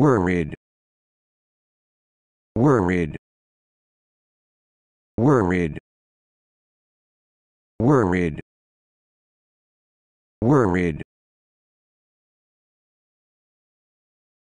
worried worried worried worried worried